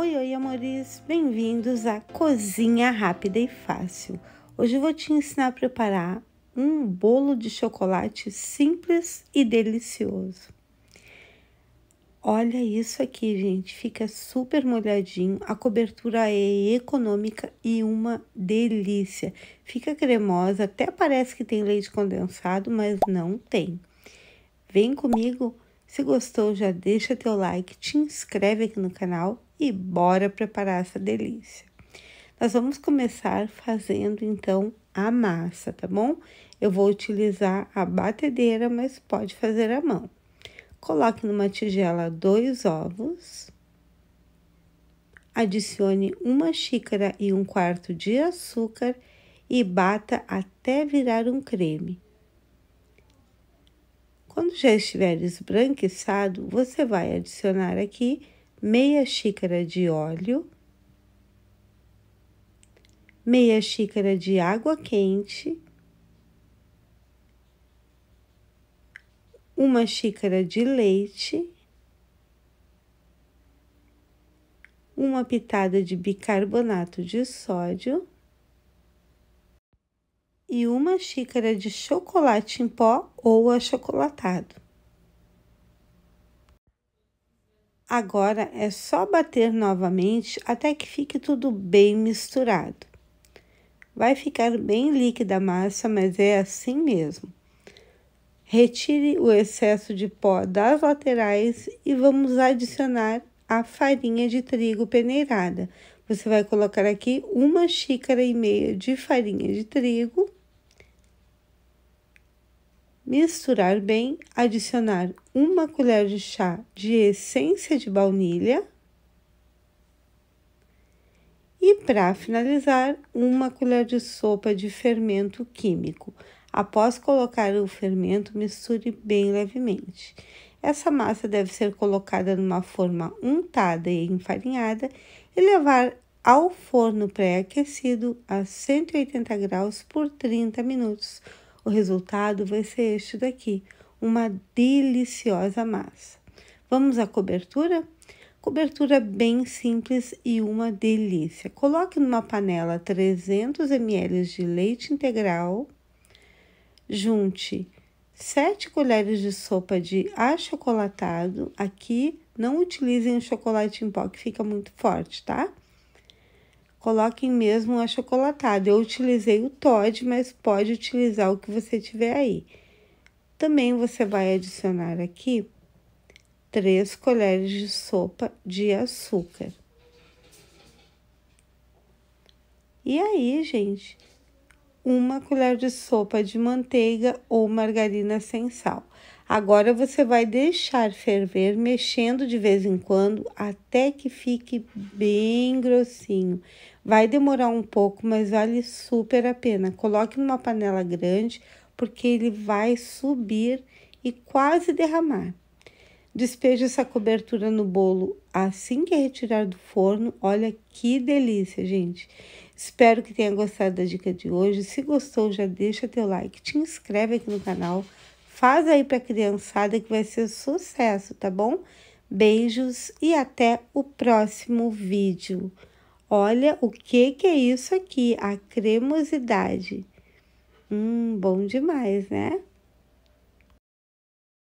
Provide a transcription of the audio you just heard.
Oi, oi, amores! Bem-vindos à Cozinha Rápida e Fácil. Hoje eu vou te ensinar a preparar um bolo de chocolate simples e delicioso. Olha isso aqui, gente. Fica super molhadinho. A cobertura é econômica e uma delícia. Fica cremosa, até parece que tem leite condensado, mas não tem. Vem comigo! Se gostou, já deixa teu like, te inscreve aqui no canal e bora preparar essa delícia. Nós vamos começar fazendo então a massa, tá bom? Eu vou utilizar a batedeira, mas pode fazer à mão. Coloque numa tigela dois ovos. Adicione uma xícara e um quarto de açúcar e bata até virar um creme. Quando já estiver esbranquiçado, você vai adicionar aqui meia xícara de óleo, meia xícara de água quente, uma xícara de leite, uma pitada de bicarbonato de sódio e uma xícara de chocolate em pó ou achocolatado. Agora é só bater novamente até que fique tudo bem misturado. Vai ficar bem líquida a massa, mas é assim mesmo. Retire o excesso de pó das laterais e vamos adicionar a farinha de trigo peneirada. Você vai colocar aqui uma xícara e meia de farinha de trigo misturar bem, adicionar uma colher de chá de essência de baunilha e, para finalizar, uma colher de sopa de fermento químico. Após colocar o fermento, misture bem levemente. Essa massa deve ser colocada numa forma untada e enfarinhada e levar ao forno pré-aquecido a 180 graus por 30 minutos o resultado vai ser este daqui, uma deliciosa massa. Vamos à cobertura? Cobertura bem simples e uma delícia. Coloque numa panela 300 ml de leite integral, junte 7 colheres de sopa de achocolatado. Aqui não utilizem o chocolate em pó que fica muito forte, tá? coloquem mesmo a chocolatada. Eu utilizei o Todd, mas pode utilizar o que você tiver aí. Também você vai adicionar aqui 3 colheres de sopa de açúcar. E aí, gente, uma colher de sopa de manteiga ou margarina sem sal. Agora você vai deixar ferver, mexendo de vez em quando, até que fique bem grossinho. Vai demorar um pouco, mas vale super a pena. Coloque numa panela grande, porque ele vai subir e quase derramar. Despeje essa cobertura no bolo assim que retirar do forno. Olha que delícia, gente! Espero que tenha gostado da dica de hoje. Se gostou, já deixa teu like, te inscreve aqui no canal, faz aí para a criançada que vai ser sucesso, tá bom? Beijos e até o próximo vídeo. Olha o que, que é isso aqui, a cremosidade. Hum, bom demais, né?